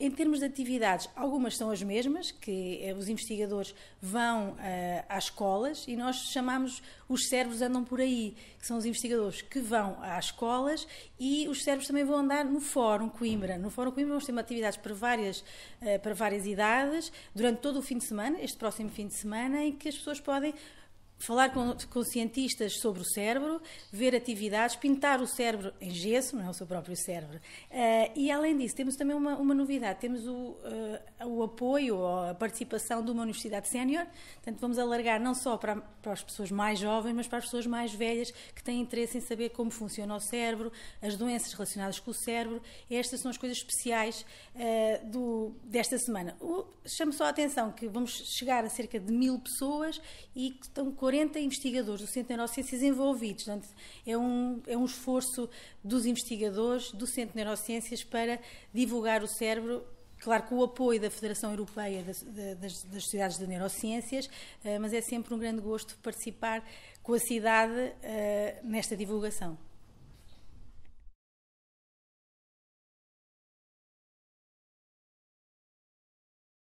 Em termos de atividades, algumas são as mesmas, que eh, os investigadores vão uh, às escolas e nós chamamos os cérebros andam por aí, que são os investigadores que vão às escolas e os cérebros também vão andar no Fórum Coimbra. No Fórum Coimbra vamos ter atividades para várias, uh, para várias idades, durante todo o fim de semana, este próximo fim de semana, em que as pessoas podem falar com, com, cientistas sobre o cérebro, ver atividades, pintar o cérebro em gesso, não é o seu próprio cérebro. Uh, e além disso, temos também uma, uma novidade, temos o, uh, o apoio ou a participação de uma universidade sénior. Portanto, vamos alargar não só para, para as pessoas mais jovens, mas para as pessoas mais velhas que têm interesse em saber como funciona o cérebro, as doenças relacionadas com o cérebro. Estas são as coisas especiais uh, do, desta semana. O, chamo só a atenção que vamos chegar a cerca de mil pessoas e que estão 40 investigadores do Centro de Neurociências envolvidos. Portanto, é um, é um esforço dos investigadores do Centro de Neurociências para divulgar o cérebro Claro, com o apoio da Federação Europeia das, das Sociedades de Neurociências, eh, mas é sempre um grande gosto participar com a cidade eh, nesta divulgação.